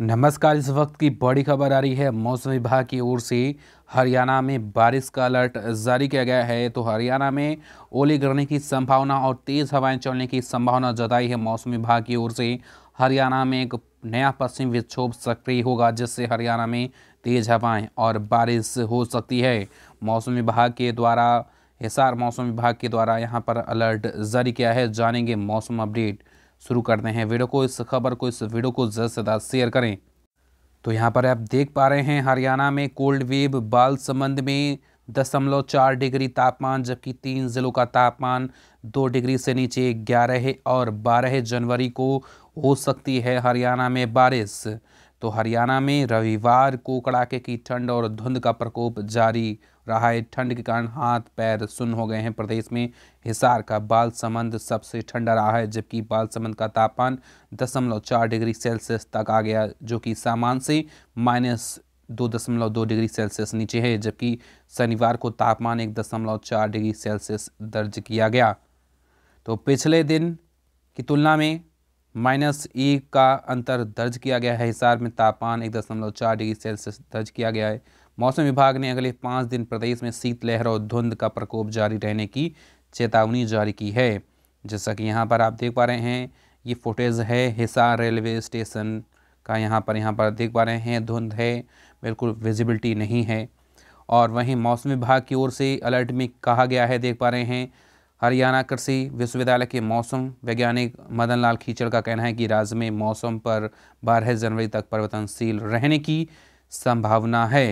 नमस्कार इस वक्त की बड़ी खबर आ रही है मौसम विभाग की ओर से हरियाणा में बारिश का अलर्ट जारी किया गया है तो हरियाणा में ओले गिरने की संभावना और तेज़ हवाएं चलने की संभावना जताई है मौसम विभाग की ओर से हरियाणा में एक नया पश्चिम विक्षोभ सक्रिय होगा जिससे हरियाणा में तेज़ हवाएं और बारिश हो सकती है मौसम विभाग के द्वारा हिसार मौसम विभाग के द्वारा यहाँ पर अलर्ट जारी किया है जानेंगे मौसम अपडेट शुरू करते हैं वीडियो को इस खबर को इस वीडियो को ज़्यादा से ज़्यादा शेयर करें तो यहाँ पर आप देख पा रहे हैं हरियाणा में कोल्ड वेव बाल संबंध में दशमलव चार डिग्री तापमान जबकि तीन ज़िलों का तापमान दो डिग्री से नीचे ग्यारह और बारह जनवरी को हो सकती है हरियाणा में बारिश तो हरियाणा में रविवार को कड़ाके की ठंड और धुंध का प्रकोप जारी रहा है ठंड के कारण हाथ पैर सुन हो गए हैं प्रदेश में हिसार का बाल बालसमंद सबसे ठंडा रहा है जबकि बाल बालसमंद का तापमान दशमलव चार डिग्री सेल्सियस तक आ गया जो कि सामान से माइनस दो दशमलव दो डिग्री सेल्सियस नीचे है जबकि शनिवार को तापमान एक दशमलव चार डिग्री सेल्सियस दर्ज किया गया तो पिछले दिन की तुलना में माइनस ई का अंतर दर्ज किया गया है हिसार में तापमान एक दशमलव चार डिग्री सेल्सियस दर्ज किया गया है मौसम विभाग ने अगले पाँच दिन प्रदेश में शीतलहर और धुंध का प्रकोप जारी रहने की चेतावनी जारी की है जैसा कि यहाँ पर आप देख पा रहे हैं ये फुटेज है हिसार रेलवे स्टेशन का यहाँ पर यहाँ पर देख पा रहे हैं धुंध है बिल्कुल विजिबिलिटी नहीं है और वहीं मौसम विभाग की ओर से अलर्ट में कहा गया है देख पा रहे हैं हरियाणा कृषि विश्वविद्यालय के मौसम वैज्ञानिक मदन लाल खीचड़ का कहना है कि राज्य में मौसम पर बारह जनवरी तक परिवर्तनशील रहने की संभावना है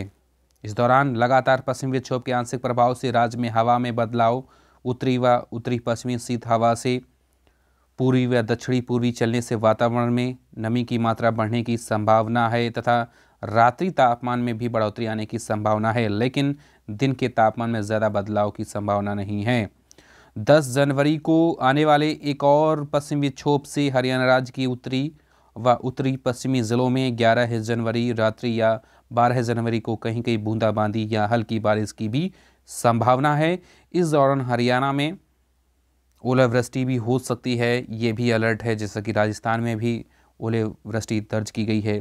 इस दौरान लगातार पश्चिमी विक्षोभ के आंशिक प्रभाव से राज्य में हवा में बदलाव उत्तरी व उत्तरी पश्चिमी शीत हवा से पूर्वी व दक्षिणी पूर्वी चलने से वातावरण में नमी की मात्रा बढ़ने की संभावना है तथा रात्रि तापमान में भी बढ़ोतरी आने की संभावना है लेकिन दिन के तापमान में ज़्यादा बदलाव की संभावना नहीं है 10 जनवरी को आने वाले एक और पश्चिमी विक्षोभ से हरियाणा राज्य की उत्तरी व उत्तरी पश्चिमी ज़िलों में 11 जनवरी रात्रि या 12 जनवरी को कहीं कहीं बूंदाबांदी या हल्की बारिश की भी संभावना है इस दौरान हरियाणा में ओलावृष्टि भी हो सकती है ये भी अलर्ट है जैसा कि राजस्थान में भी ओलावृष्टि दर्ज की गई है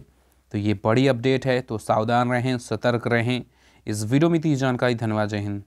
तो ये बड़ी अपडेट है तो सावधान रहें सतर्क रहें इस वीडियो में दी जानकारी धन्यवाद जय हिंद